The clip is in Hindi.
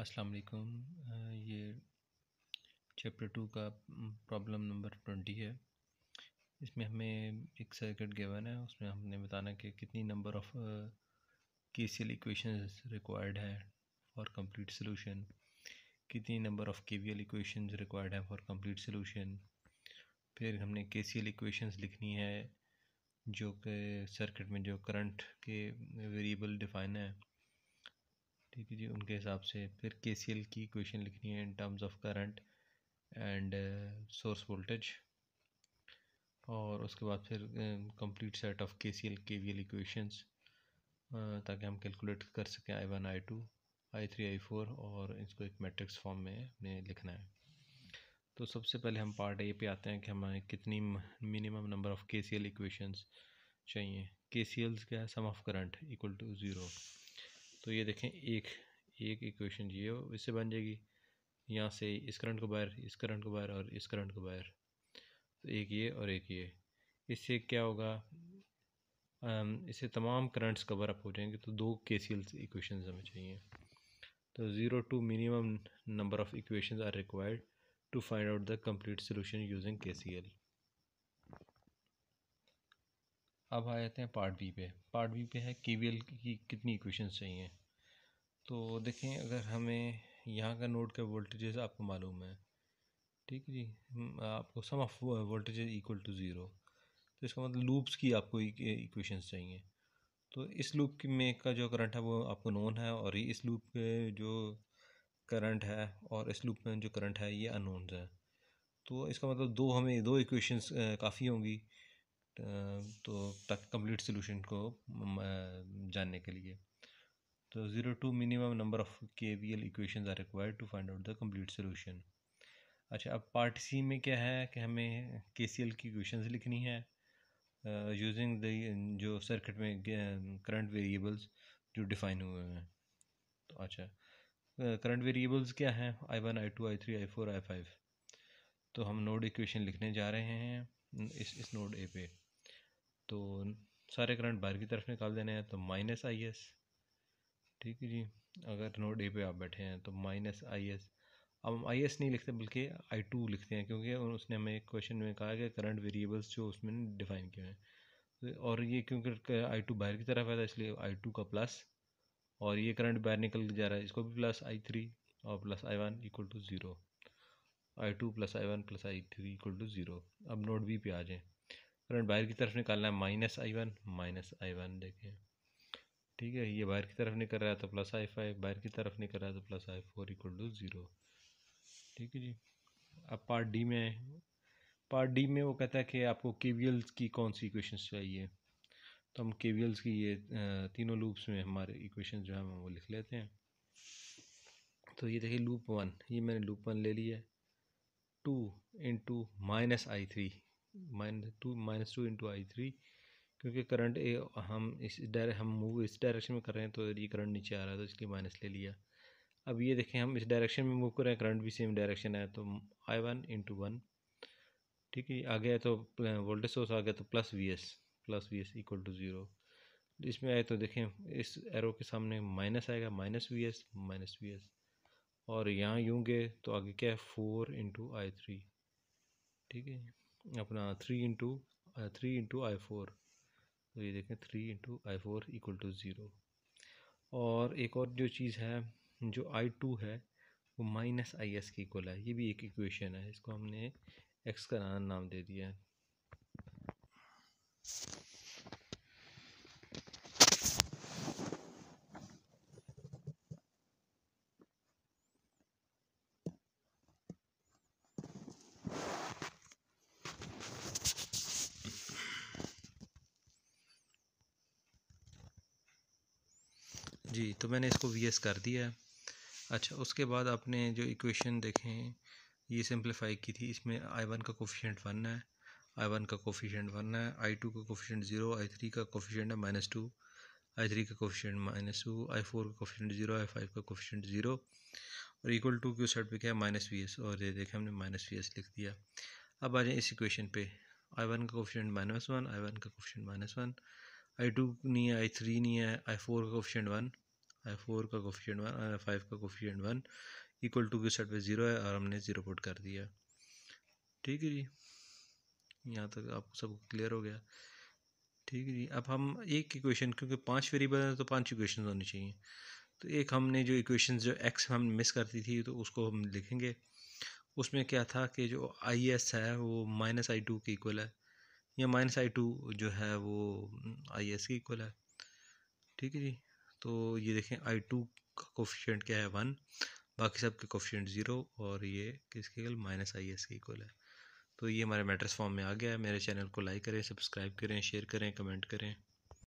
अस्सलाम वालेकुम ये चैप्टर टू का प्रॉब्लम नंबर ट्वेंटी है इसमें हमें एक सर्किट गिवन है उसमें हमने बताना कि कितनी number of K C L equations required है फॉर कंप्लीट सोल्यूशन कितनी number of K V L equations required है फॉर कंप्लीट सोल्यूशन फिर हमने के सी एल इक्वेशंस लिखनी है जो कि सर्किट में जो करंट के वेरिएबल डिफाइन है ठीक है जी उनके हिसाब से फिर के की इक्वेशन लिखनी है in terms of current and source voltage और उसके बाद फिर complete set of K C L K V L equations ताकि हम कैलकुलेट कर सकें I one I two I three I four और इसको एक मैट्रिक्स फॉर्म में हमें लिखना है तो सबसे पहले हम पार्ट ए पे आते हैं कि हमें कितनी minimum number of K C L equations चाहिए के सी एल्स क्या है sum of current equal to zero तो ये देखें एक एक इक्वेशन ये इससे बन जाएगी यहाँ से इस करंट को बाहर इस करंट को बाहर और इस करंट को बाहर तो एक ये और एक ये इससे क्या होगा इससे तमाम करंट्स कवर अप हो जाएंगे तो दो के सी एल इक्वेशन हमें चाहिए तो zero to minimum number of equation are required to find out the complete solution using K C L अब आ जाते हैं पार्ट बी पे पार्ट बी पे है के वी एल की कितनी इक्वेशन चाहिए तो देखें अगर हमें यहाँ का नोड का वोल्टेजेस आपको मालूम है ठीक है जी आपको sum of voltages equal to zero तो इसका मतलब लूप्स की आपको इक्वेशंस e-, चाहिए तो इस लूप की में का जो करंट है वो आपको नोन है और इस लूप के जो करंट है और इस लूप में जो करंट है ये अनोन है तो इसका मतलब दो हमें दो इक्वेशंस काफ़ी होंगी तो तक कंप्लीट सोल्यूशन को जानने के लिए तो zero to minimum number of K V L equation are required to find out the complete solution अच्छा अब पार्ट सी में क्या है कि हमें के सी एल की इक्वेशन लिखनी है यूजिंग द जो सर्किट में करंट वेरिएबल्स जो डिफाइन हुए हैं तो अच्छा करंट वेरिएबल्स क्या हैं I one I two I three I four I five तो हम नोड इक्वेशन लिखने जा रहे हैं इस इस नोड ए पे तो सारे करंट बाहर की तरफ निकाल देने हैं तो माइनस आई एस ठीक है जी अगर नोड ए पे आप बैठे हैं तो माइनस आई एस अब आई एस नहीं लिखते बल्कि आई टू लिखते हैं क्योंकि उसने हमें एक क्वेश्चन में कहा कि करंट वेरिएबल्स जो उसमें डिफाइन किए हैं और ये क्योंकि आई टू बाहर की तरफ है तो इसलिए आई टू का प्लस और ये करंट बाहर निकल जा रहा है इसको भी प्लस आई थ्री और plus I one equal to zero I two plus I one plus I three equal to zero अब नोड बी पे आ जाए करंट बाहर की तरफ निकालना है minus I one minus I one देखें ठीक है ये बाहर की तरफ निकल रहा है तो प्लस आई फाइव बाहर की तरफ निकल रहा है तो plus I four equal to zero ठीक है जी अब पार्ट डी में पार्ट डी में वो कहता है कि आपको केवियल्स की कौन सी इक्वेशन चाहिए तो हम केवियल्स की ये तीनों लूप्स में हमारे इक्वेशन जो है हम वो लिख लेते हैं तो ये देखिए लूप वन ये मैंने लूप वन ले लिया two into minus I three minus two minus two into I three क्योंकि करंट ए हम इस डायरे हम मूव इस डायरेक्शन में कर रहे हैं तो ये करंट नीचे आ रहा है तो इसलिए माइनस ले लिया अब ये देखें हम इस डायरेक्शन में मूव कर रहे हैं करंट भी सेम डायरेक्शन है तो आई वन इंटू वन ठीक है आ गया तो वोल्टेज सोर्स आ गया तो plus V S plus V S equal to zero इसमें आए तो देखें इस एरो के सामने माइनस आएगा minus V S minus V S और यहाँ यूँ गए तो आगे क्या है फोर इंटू आई थ्री ठीक है अपना three into three into I four तो ये देखें three into I four equal to zero और एक और जो चीज़ है जो आई टू है वो माइनस आई एस की इक्वल है ये भी एक इक्वेशन है इसको हमने एक्स का नाम दे दिया है जी तो मैंने इसको वी एस कर दिया है अच्छा उसके बाद आपने जो इक्वेशन देखें ये सिंप्लीफाई की थी इसमें आई वन का कोफिशेंट वन है आई वन का कोफिशेंट वन है आई टू का कोफिशेंट ज़ीरो आई थ्री का कोफिशेंट है माइनस टू आई थ्री का coefficient minus two I four का कोफिशेंट ज़ीरो आई फाइव का कोफिशेंट ज़ीरो और इक्वल टू की साइड पर क्या है माइनस वी एस और ये देखें हमने माइनस वी एस लिख दिया अब आ जाए इस इक्वेशन पे आई वन का coefficient minus one I one का coefficient minus one I two नहीं है आई थ्री नहीं है आई फोर का कोफिशेंट वन आई फोर का कोफिशेंट वन आई फाइव का कोफिशेंट वन इक्वल टू के सेट पे ज़ीरो है और हमने ज़ीरो पुट कर दिया ठीक है जी यहाँ तक आपको सब क्लियर हो गया ठीक है जी अब हम एक इक्वेशन क्योंकि पांच वेरिएबल हैं तो पांच इक्वेशन होनी चाहिए तो एक हमने जो इक्वेशन जो एक्स हम मिस करती थी तो उसको हम लिखेंगे उसमें क्या था कि जो आई एस है वो माइनस आई टू के इक्वल है या माइनस आई टू जो है वो आई एस के इक्वल है ठीक है जी तो ये देखें आई टू का कोफिशेंट क्या है वन बाकी सब के कोफिशेंट ज़ीरो और ये किसके इक्वल माइनस आई एस के इक्वल है तो ये हमारे मैट्रिक्स फॉर्म में आ गया है मेरे चैनल को लाइक करें सब्सक्राइब करें शेयर करें कमेंट करें